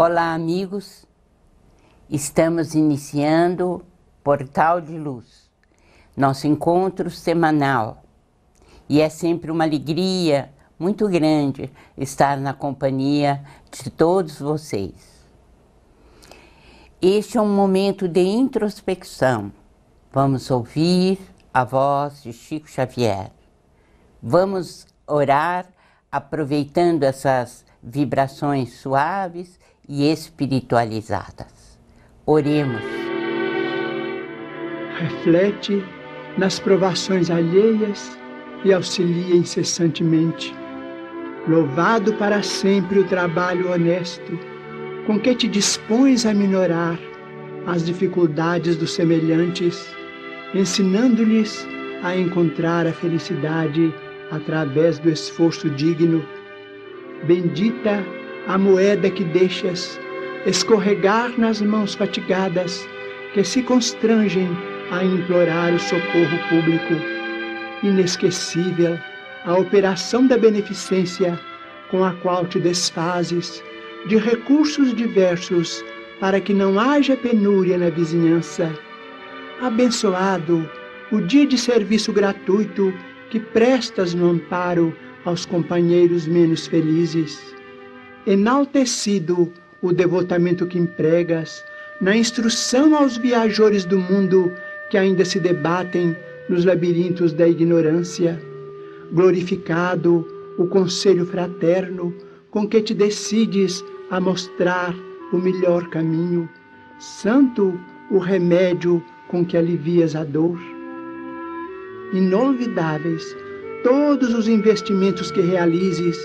Olá, amigos. Estamos iniciando Portal de Luz, nosso encontro semanal. E é sempre uma alegria muito grande estar na companhia de todos vocês. Este é um momento de introspecção. Vamos ouvir a voz de Chico Xavier. Vamos orar aproveitando essas vibrações suaves e espiritualizadas. Oremos. Reflete nas provações alheias e auxilia incessantemente. Louvado para sempre o trabalho honesto com que te dispões a minorar as dificuldades dos semelhantes, ensinando-lhes a encontrar a felicidade através do esforço digno. Bendita a moeda que deixas escorregar nas mãos fatigadas que se constrangem a implorar o socorro público. Inesquecível a operação da beneficência com a qual te desfazes de recursos diversos para que não haja penúria na vizinhança. Abençoado o dia de serviço gratuito que prestas no amparo aos companheiros menos felizes enaltecido o devotamento que empregas na instrução aos viajores do mundo que ainda se debatem nos labirintos da ignorância. Glorificado o conselho fraterno com que te decides a mostrar o melhor caminho. Santo o remédio com que alivias a dor. Inolvidáveis todos os investimentos que realizes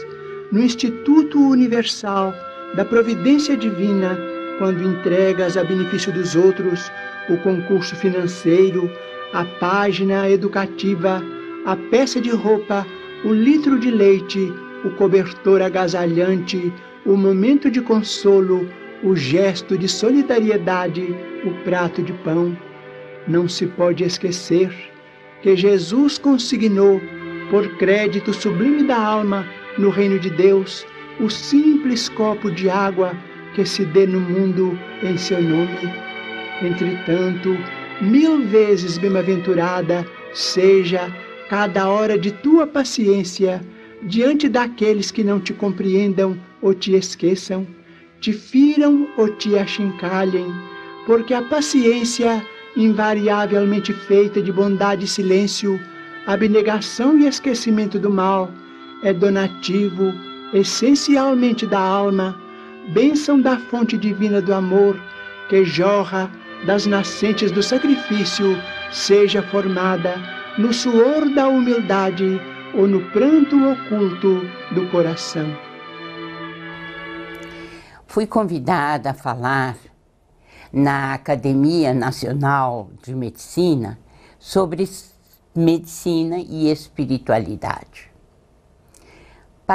no Instituto Universal da Providência Divina quando entregas a benefício dos outros o concurso financeiro, a página educativa, a peça de roupa, o litro de leite, o cobertor agasalhante, o momento de consolo, o gesto de solidariedade, o prato de pão. Não se pode esquecer que Jesus consignou, por crédito sublime da alma, no reino de Deus o simples copo de água que se dê no mundo em seu nome. Entretanto, mil vezes bem-aventurada seja cada hora de tua paciência diante daqueles que não te compreendam ou te esqueçam, te firam ou te achincalhem, porque a paciência, invariavelmente feita de bondade e silêncio, abnegação e esquecimento do mal, é donativo essencialmente da alma, bênção da fonte divina do amor que jorra das nascentes do sacrifício, seja formada no suor da humildade ou no pranto oculto do coração. Fui convidada a falar na Academia Nacional de Medicina sobre medicina e espiritualidade.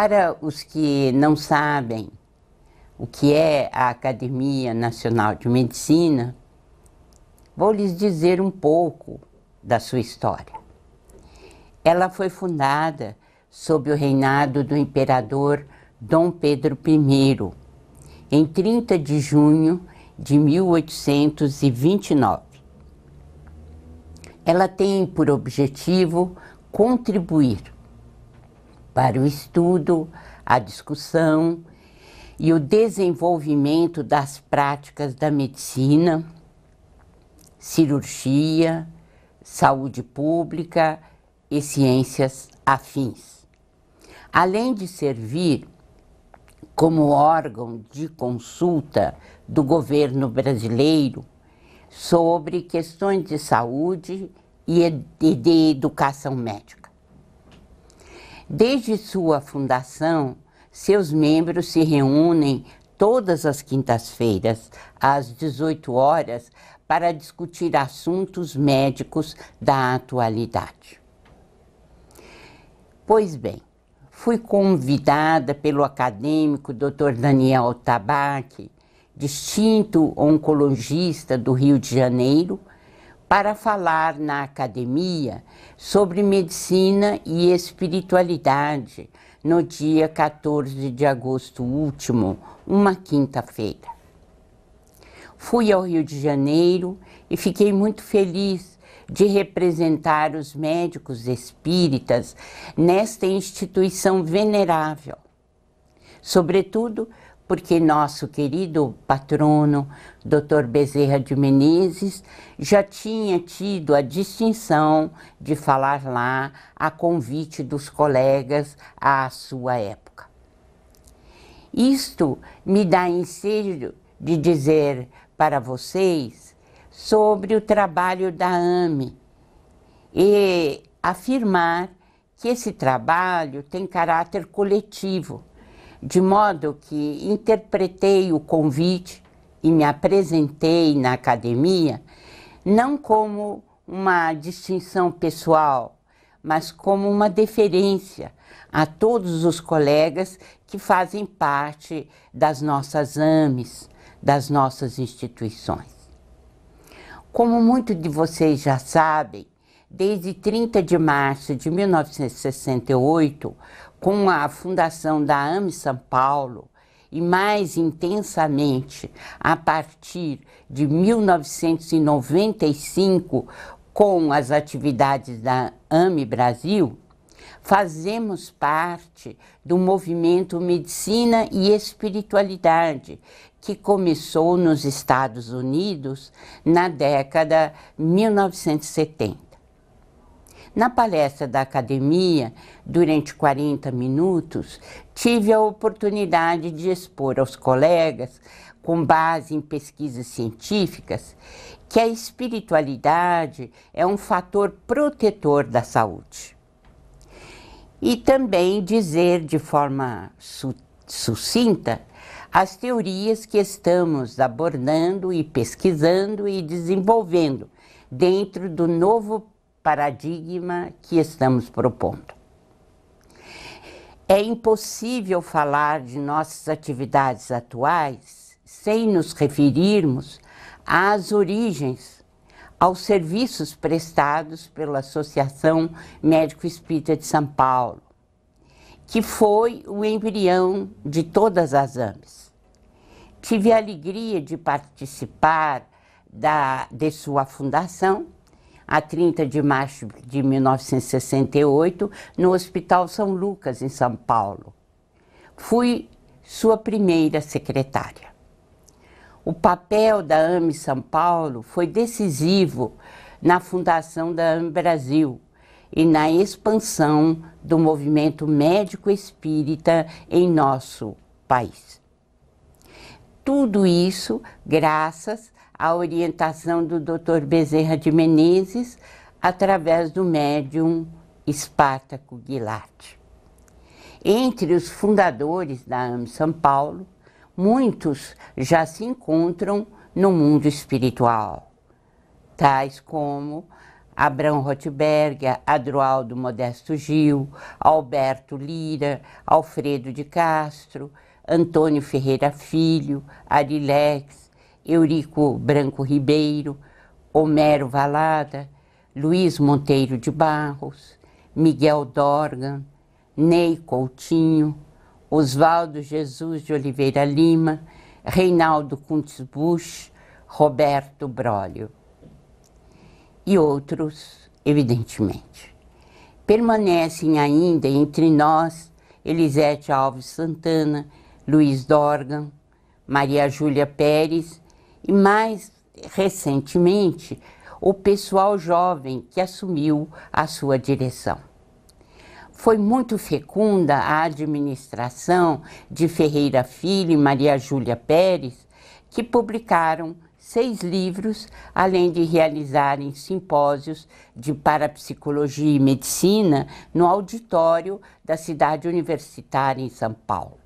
Para os que não sabem o que é a Academia Nacional de Medicina, vou lhes dizer um pouco da sua história. Ela foi fundada sob o reinado do imperador Dom Pedro I, em 30 de junho de 1829. Ela tem por objetivo contribuir para o estudo, a discussão e o desenvolvimento das práticas da medicina, cirurgia, saúde pública e ciências afins. Além de servir como órgão de consulta do governo brasileiro sobre questões de saúde e de educação médica. Desde sua fundação, seus membros se reúnem todas as quintas-feiras, às 18 horas, para discutir assuntos médicos da atualidade. Pois bem, fui convidada pelo acadêmico Dr. Daniel Tabaque, distinto oncologista do Rio de Janeiro, para falar na academia sobre medicina e espiritualidade no dia 14 de agosto último, uma quinta-feira. Fui ao Rio de Janeiro e fiquei muito feliz de representar os médicos espíritas nesta instituição venerável. Sobretudo, porque nosso querido patrono, Dr. Bezerra de Menezes, já tinha tido a distinção de falar lá a convite dos colegas à sua época. Isto me dá ensejo de dizer para vocês sobre o trabalho da AME e afirmar que esse trabalho tem caráter coletivo de modo que interpretei o convite e me apresentei na academia não como uma distinção pessoal, mas como uma deferência a todos os colegas que fazem parte das nossas AMES, das nossas instituições. Como muitos de vocês já sabem, desde 30 de março de 1968, com a fundação da AME São Paulo e mais intensamente a partir de 1995 com as atividades da AME Brasil, fazemos parte do movimento Medicina e Espiritualidade, que começou nos Estados Unidos na década 1970. Na palestra da academia, durante 40 minutos, tive a oportunidade de expor aos colegas, com base em pesquisas científicas, que a espiritualidade é um fator protetor da saúde. E também dizer de forma su sucinta as teorias que estamos abordando e pesquisando e desenvolvendo dentro do novo paradigma que estamos propondo. É impossível falar de nossas atividades atuais sem nos referirmos às origens, aos serviços prestados pela Associação Médico Espírita de São Paulo, que foi o embrião de todas as AMES. Tive a alegria de participar da, de sua fundação a 30 de março de 1968, no Hospital São Lucas, em São Paulo. Fui sua primeira secretária. O papel da AME São Paulo foi decisivo na fundação da AME Brasil e na expansão do movimento médico espírita em nosso país. Tudo isso graças a orientação do Dr. Bezerra de Menezes através do médium Espartaco Guilherme. Entre os fundadores da AM São Paulo, muitos já se encontram no mundo espiritual, tais como Abraão Rothberg, Adroaldo Modesto Gil, Alberto Lira, Alfredo de Castro, Antônio Ferreira Filho, Arilex, Eurico Branco Ribeiro, Homero Valada, Luiz Monteiro de Barros, Miguel Dorgan, Ney Coutinho, Oswaldo Jesus de Oliveira Lima, Reinaldo Kuntz Busch, Roberto Brólio e outros, evidentemente. Permanecem ainda entre nós Elisete Alves Santana, Luiz Dorgan, Maria Júlia Pérez e mais recentemente, o pessoal jovem que assumiu a sua direção. Foi muito fecunda a administração de Ferreira Filho e Maria Júlia Pérez, que publicaram seis livros, além de realizarem simpósios de parapsicologia e medicina no auditório da cidade universitária em São Paulo.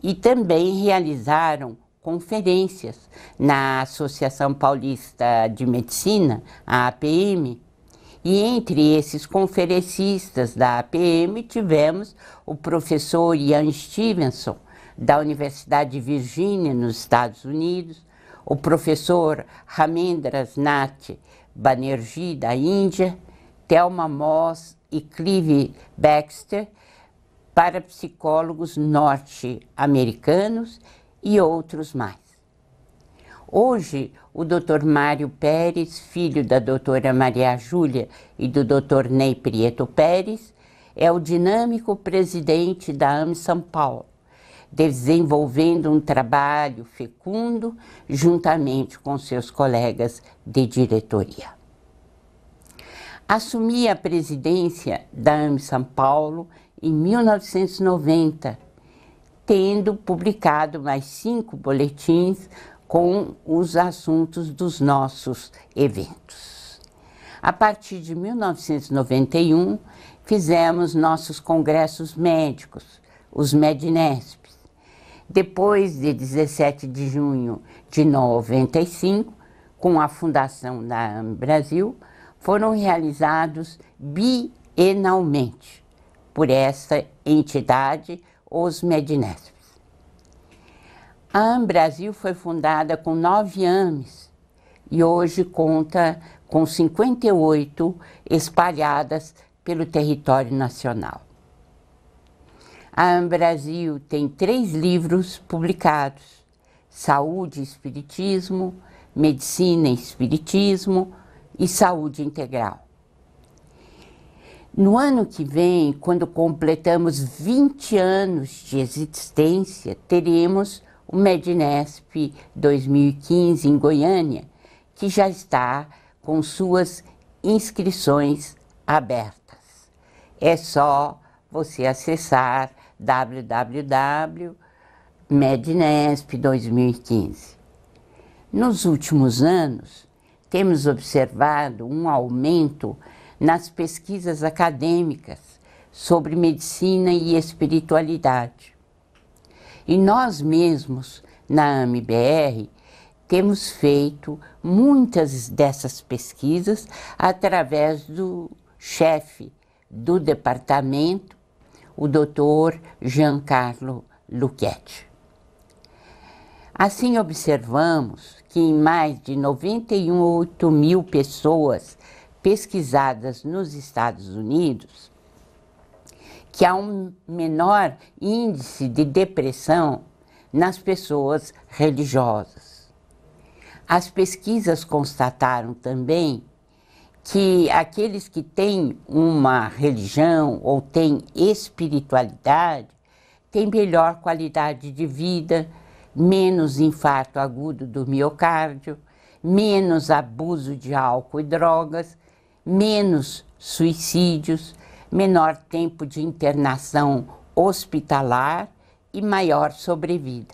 E também realizaram conferências na Associação Paulista de Medicina, a APM, e entre esses conferencistas da APM tivemos o professor Ian Stevenson, da Universidade de Virgínia, nos Estados Unidos, o professor Ramendras Nath Banerjee, da Índia, Thelma Moss e Clive Baxter, para psicólogos norte-americanos e outros mais. Hoje, o Dr. Mário Pérez, filho da doutora Maria Júlia e do Dr. Ney Prieto Pérez, é o dinâmico presidente da AM São Paulo, desenvolvendo um trabalho fecundo juntamente com seus colegas de diretoria. Assumi a presidência da AM São Paulo em 1990 tendo publicado mais cinco boletins com os assuntos dos nossos eventos. A partir de 1991, fizemos nossos congressos médicos, os Mednesps. Depois de 17 de junho de 95, com a fundação da AM Brasil, foram realizados bienalmente por essa entidade os Medinéspes. A AM Brasil foi fundada com nove AMES e hoje conta com 58 espalhadas pelo território nacional. A AM Brasil tem três livros publicados: Saúde e Espiritismo, Medicina e Espiritismo e Saúde Integral. No ano que vem, quando completamos 20 anos de existência, teremos o Mednesp 2015 em Goiânia, que já está com suas inscrições abertas. É só você acessar www.mednesp2015. Nos últimos anos, temos observado um aumento nas pesquisas acadêmicas sobre medicina e espiritualidade. E nós mesmos, na AMBR, temos feito muitas dessas pesquisas através do chefe do departamento, o doutor Giancarlo Lucchetti. Assim, observamos que em mais de 98 mil pessoas pesquisadas nos Estados Unidos que há um menor índice de depressão nas pessoas religiosas. As pesquisas constataram também que aqueles que têm uma religião ou têm espiritualidade têm melhor qualidade de vida, menos infarto agudo do miocárdio, menos abuso de álcool e drogas menos suicídios, menor tempo de internação hospitalar e maior sobrevida.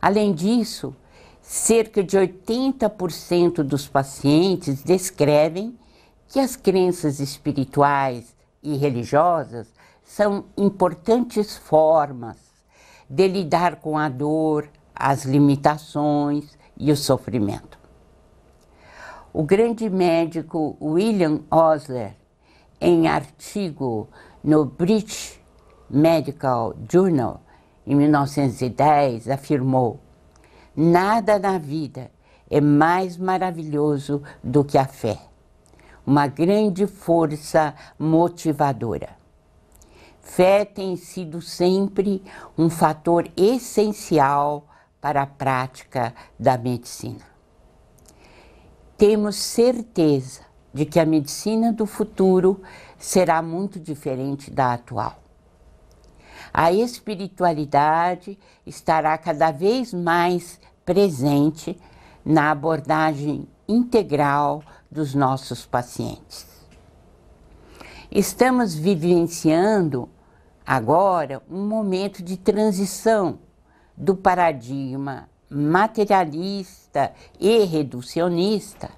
Além disso, cerca de 80% dos pacientes descrevem que as crenças espirituais e religiosas são importantes formas de lidar com a dor, as limitações e o sofrimento. O grande médico William Osler, em artigo no British Medical Journal, em 1910, afirmou: Nada na vida é mais maravilhoso do que a fé, uma grande força motivadora. Fé tem sido sempre um fator essencial para a prática da medicina temos certeza de que a medicina do futuro será muito diferente da atual. A espiritualidade estará cada vez mais presente na abordagem integral dos nossos pacientes. Estamos vivenciando agora um momento de transição do paradigma materialista e reducionista,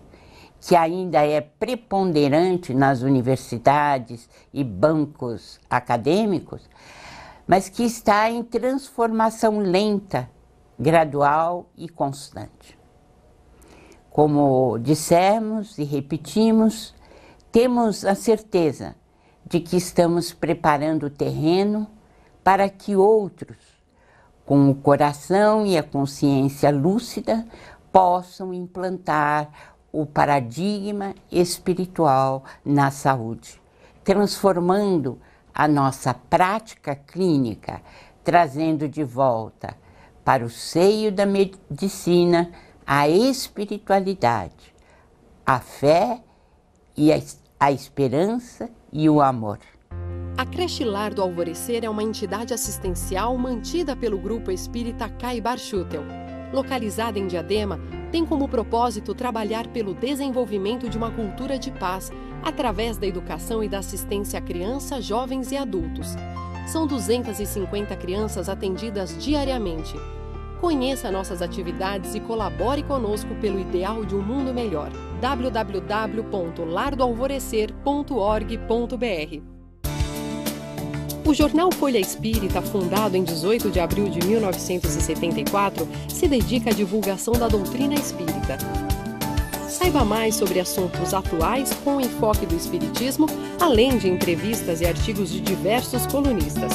que ainda é preponderante nas universidades e bancos acadêmicos, mas que está em transformação lenta, gradual e constante. Como dissemos e repetimos, temos a certeza de que estamos preparando o terreno para que outros com o coração e a consciência lúcida, possam implantar o paradigma espiritual na saúde, transformando a nossa prática clínica, trazendo de volta para o seio da medicina a espiritualidade, a fé e a, a esperança e o amor. A Creche Lar do Alvorecer é uma entidade assistencial mantida pelo grupo espírita Caibar Schutel. Localizada em Diadema, tem como propósito trabalhar pelo desenvolvimento de uma cultura de paz através da educação e da assistência a crianças, jovens e adultos. São 250 crianças atendidas diariamente. Conheça nossas atividades e colabore conosco pelo ideal de um mundo melhor. www.lardoalvorecer.org.br o jornal Folha Espírita, fundado em 18 de abril de 1974, se dedica à divulgação da doutrina espírita. Saiba mais sobre assuntos atuais com o enfoque do espiritismo, além de entrevistas e artigos de diversos colunistas.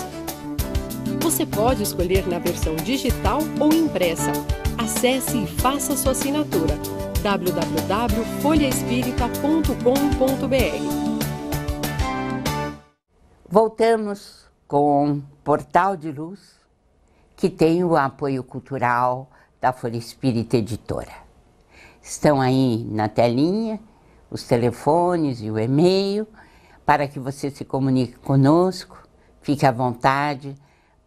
Você pode escolher na versão digital ou impressa. Acesse e faça sua assinatura www.folhaespirita.com.br. Voltamos com Portal de Luz, que tem o apoio cultural da Folha Espírita Editora. Estão aí na telinha os telefones e o e-mail para que você se comunique conosco. Fique à vontade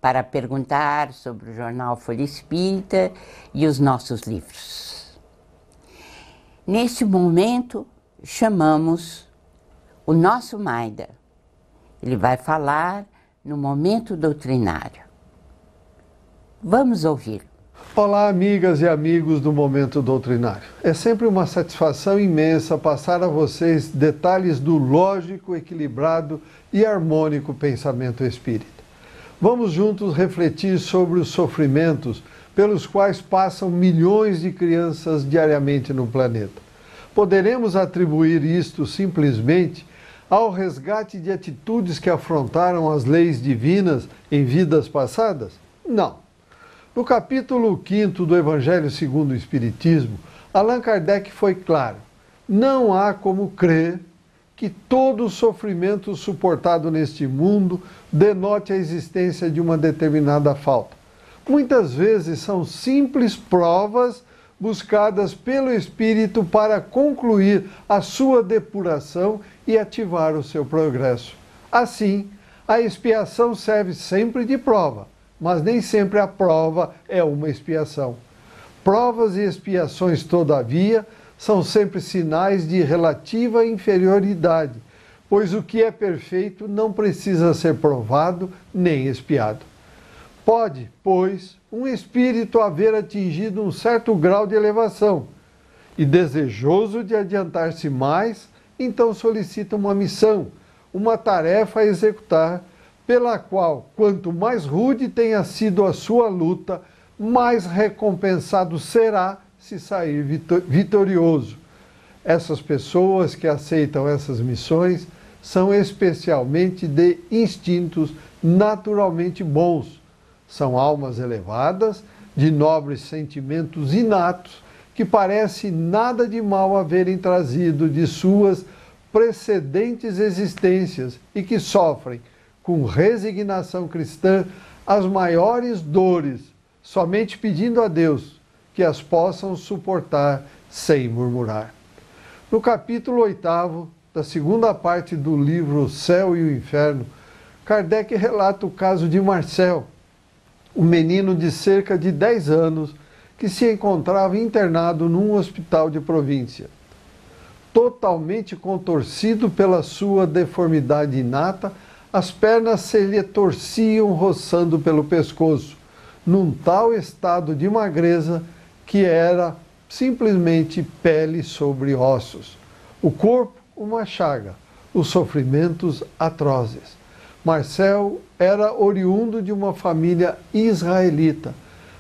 para perguntar sobre o jornal Folha Espírita e os nossos livros. Neste momento, chamamos o nosso Maida. Ele vai falar no momento doutrinário. Vamos ouvir. Olá, amigas e amigos do Momento Doutrinário. É sempre uma satisfação imensa passar a vocês detalhes do lógico, equilibrado e harmônico pensamento espírita. Vamos juntos refletir sobre os sofrimentos pelos quais passam milhões de crianças diariamente no planeta. Poderemos atribuir isto simplesmente ao resgate de atitudes que afrontaram as leis divinas em vidas passadas? Não. No capítulo 5 do Evangelho segundo o Espiritismo, Allan Kardec foi claro: não há como crer que todo sofrimento suportado neste mundo denote a existência de uma determinada falta. Muitas vezes são simples provas buscadas pelo espírito para concluir a sua depuração e ativar o seu progresso. Assim, a expiação serve sempre de prova, mas nem sempre a prova é uma expiação. Provas e expiações, todavia, são sempre sinais de relativa inferioridade, pois o que é perfeito não precisa ser provado nem expiado. Pode, pois, um espírito haver atingido um certo grau de elevação e desejoso de adiantar-se mais, então solicita uma missão, uma tarefa a executar, pela qual, quanto mais rude tenha sido a sua luta, mais recompensado será se sair vitorioso. Essas pessoas que aceitam essas missões são especialmente de instintos naturalmente bons são almas elevadas, de nobres sentimentos inatos, que parece nada de mal haverem trazido de suas precedentes existências e que sofrem, com resignação cristã, as maiores dores, somente pedindo a Deus que as possam suportar sem murmurar. No capítulo 8 da segunda parte do livro O Céu e o Inferno, Kardec relata o caso de Marcel, um menino de cerca de 10 anos que se encontrava internado num hospital de província. Totalmente contorcido pela sua deformidade inata, as pernas se lhe torciam roçando pelo pescoço, num tal estado de magreza que era simplesmente pele sobre ossos. O corpo, uma chaga, os sofrimentos atrozes. Marcel era oriundo de uma família israelita.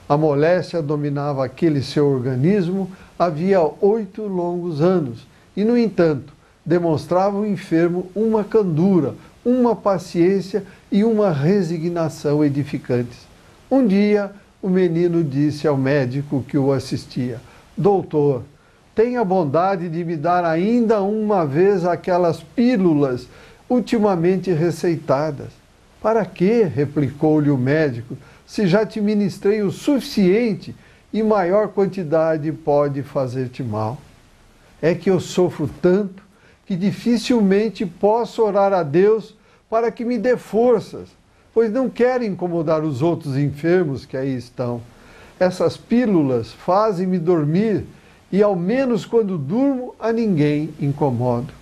A moléstia dominava aquele seu organismo havia oito longos anos e, no entanto, demonstrava o enfermo uma candura, uma paciência e uma resignação edificantes. Um dia, o menino disse ao médico que o assistia: Doutor, tenha bondade de me dar ainda uma vez aquelas pílulas ultimamente receitadas. Para que, replicou-lhe o médico, se já te ministrei o suficiente e maior quantidade pode fazer-te mal? É que eu sofro tanto que dificilmente posso orar a Deus para que me dê forças, pois não quero incomodar os outros enfermos que aí estão. Essas pílulas fazem-me dormir e, ao menos quando durmo, a ninguém incomodo.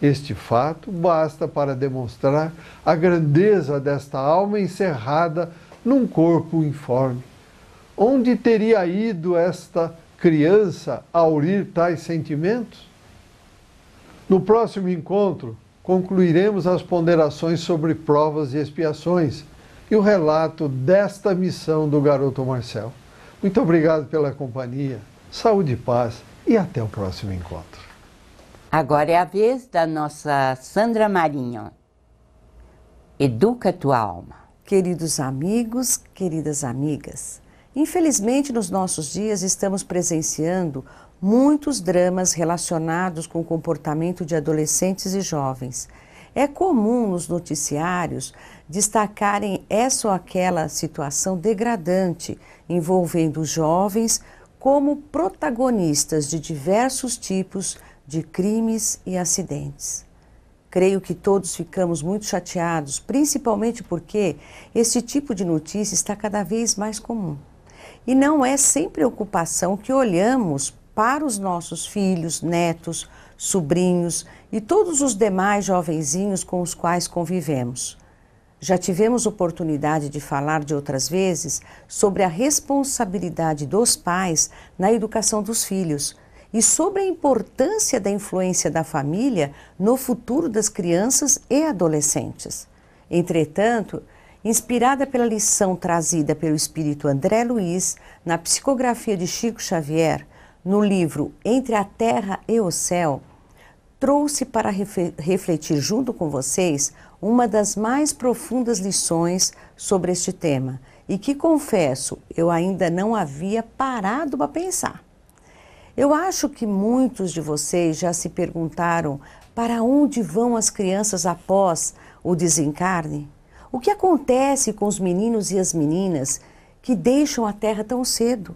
Este fato basta para demonstrar a grandeza desta alma encerrada num corpo informe. Onde teria ido esta criança a ouvir tais sentimentos? No próximo encontro, concluiremos as ponderações sobre provas e expiações e o relato desta missão do garoto Marcel. Muito obrigado pela companhia, saúde e paz e até o próximo encontro. Agora é a vez da nossa Sandra Marinho. Educa tua alma. Queridos amigos, queridas amigas, infelizmente nos nossos dias estamos presenciando muitos dramas relacionados com o comportamento de adolescentes e jovens. É comum nos noticiários destacarem essa ou aquela situação degradante envolvendo jovens como protagonistas de diversos tipos de crimes e acidentes. Creio que todos ficamos muito chateados, principalmente porque esse tipo de notícia está cada vez mais comum. E não é sem preocupação que olhamos para os nossos filhos, netos, sobrinhos e todos os demais jovenzinhos com os quais convivemos. Já tivemos oportunidade de falar de outras vezes sobre a responsabilidade dos pais na educação dos filhos e sobre a importância da influência da família no futuro das crianças e adolescentes. Entretanto, inspirada pela lição trazida pelo espírito André Luiz na psicografia de Chico Xavier, no livro Entre a Terra e o Céu, trouxe para refletir junto com vocês uma das mais profundas lições sobre este tema e que confesso eu ainda não havia parado para pensar. Eu acho que muitos de vocês já se perguntaram para onde vão as crianças após o desencarne? O que acontece com os meninos e as meninas que deixam a Terra tão cedo?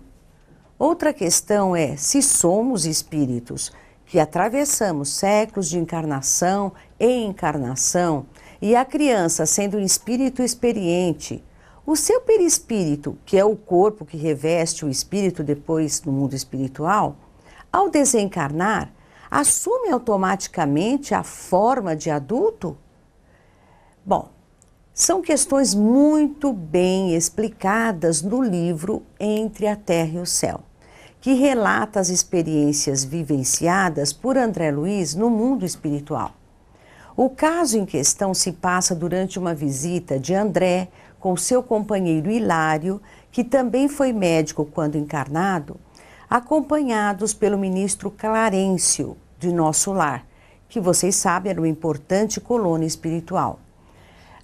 Outra questão é se somos espíritos que atravessamos séculos de encarnação e encarnação e a criança sendo um espírito experiente, o seu perispírito, que é o corpo que reveste o espírito depois no mundo espiritual, ao desencarnar, assume automaticamente a forma de adulto? Bom, são questões muito bem explicadas no livro Entre a Terra e o Céu, que relata as experiências vivenciadas por André Luiz no mundo espiritual. O caso em questão se passa durante uma visita de André com seu companheiro Hilário, que também foi médico quando encarnado, acompanhados pelo ministro Clarencio, de Nosso Lar, que vocês sabem era uma importante colônia espiritual.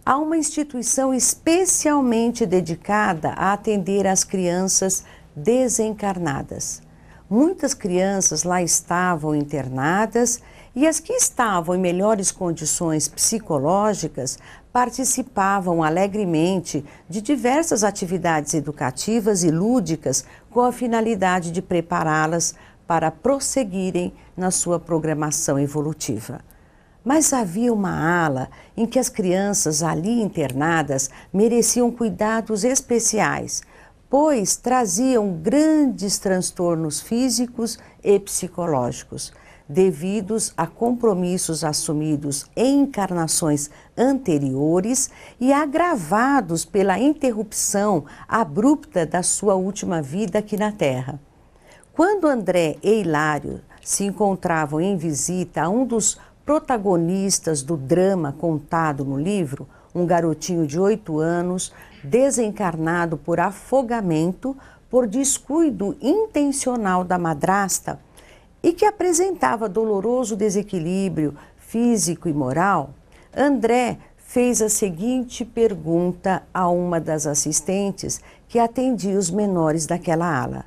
Há uma instituição especialmente dedicada a atender as crianças desencarnadas. Muitas crianças lá estavam internadas e as que estavam em melhores condições psicológicas participavam alegremente de diversas atividades educativas e lúdicas com a finalidade de prepará-las para prosseguirem na sua programação evolutiva. Mas havia uma ala em que as crianças ali internadas mereciam cuidados especiais, pois traziam grandes transtornos físicos e psicológicos devidos a compromissos assumidos em encarnações anteriores e agravados pela interrupção abrupta da sua última vida aqui na Terra. Quando André e Hilário se encontravam em visita a um dos protagonistas do drama contado no livro, um garotinho de oito anos, desencarnado por afogamento por descuido intencional da madrasta, e que apresentava doloroso desequilíbrio físico e moral, André fez a seguinte pergunta a uma das assistentes que atendia os menores daquela ala: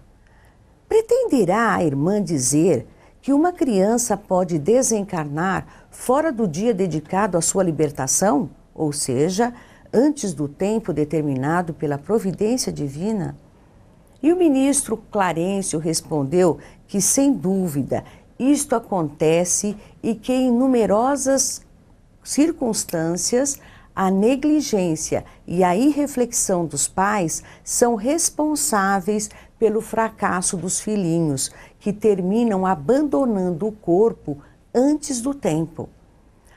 Pretenderá a irmã dizer que uma criança pode desencarnar fora do dia dedicado à sua libertação, ou seja, antes do tempo determinado pela providência divina? E o ministro Clarencio respondeu que, sem dúvida, isto acontece e que, em numerosas circunstâncias, a negligência e a irreflexão dos pais são responsáveis pelo fracasso dos filhinhos, que terminam abandonando o corpo antes do tempo.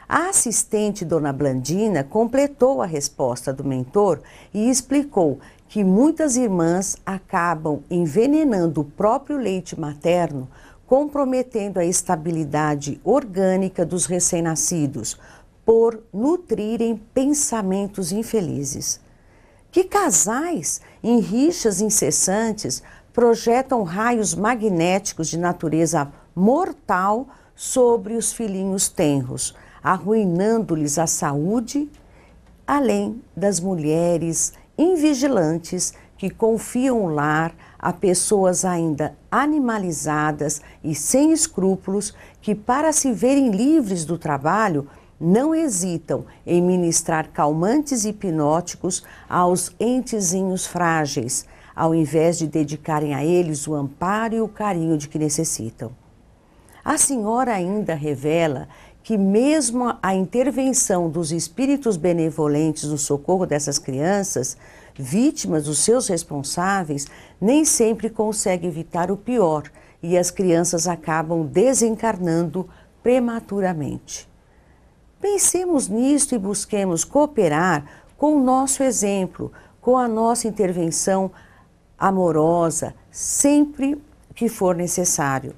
A assistente Dona Blandina completou a resposta do mentor e explicou que muitas irmãs acabam envenenando o próprio leite materno, comprometendo a estabilidade orgânica dos recém-nascidos por nutrirem pensamentos infelizes. Que casais, em rixas incessantes, projetam raios magnéticos de natureza mortal sobre os filhinhos tenros, arruinando-lhes a saúde, além das mulheres invigilantes que confiam o lar a pessoas ainda animalizadas e sem escrúpulos que, para se verem livres do trabalho, não hesitam em ministrar calmantes e hipnóticos aos entezinhos frágeis, ao invés de dedicarem a eles o amparo e o carinho de que necessitam. A senhora ainda revela que mesmo a intervenção dos espíritos benevolentes no socorro dessas crianças, vítimas dos seus responsáveis, nem sempre consegue evitar o pior e as crianças acabam desencarnando prematuramente. Pensemos nisto e busquemos cooperar com o nosso exemplo, com a nossa intervenção amorosa, sempre que for necessário.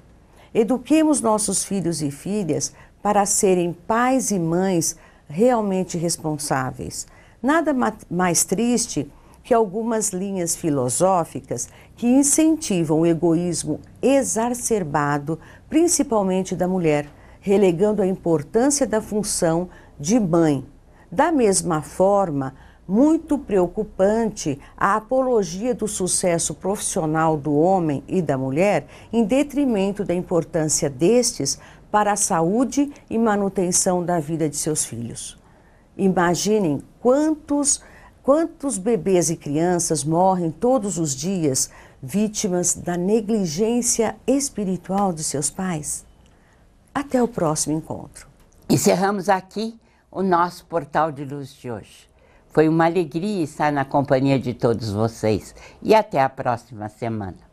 Eduquemos nossos filhos e filhas para serem pais e mães realmente responsáveis. Nada mais triste que algumas linhas filosóficas que incentivam o egoísmo exacerbado, principalmente da mulher, relegando a importância da função de mãe. Da mesma forma, muito preocupante a apologia do sucesso profissional do homem e da mulher em detrimento da importância destes para a saúde e manutenção da vida de seus filhos. Imaginem quantos, quantos bebês e crianças morrem todos os dias vítimas da negligência espiritual de seus pais. Até o próximo encontro. Encerramos aqui o nosso portal de luz de hoje. Foi uma alegria estar na companhia de todos vocês e até a próxima semana.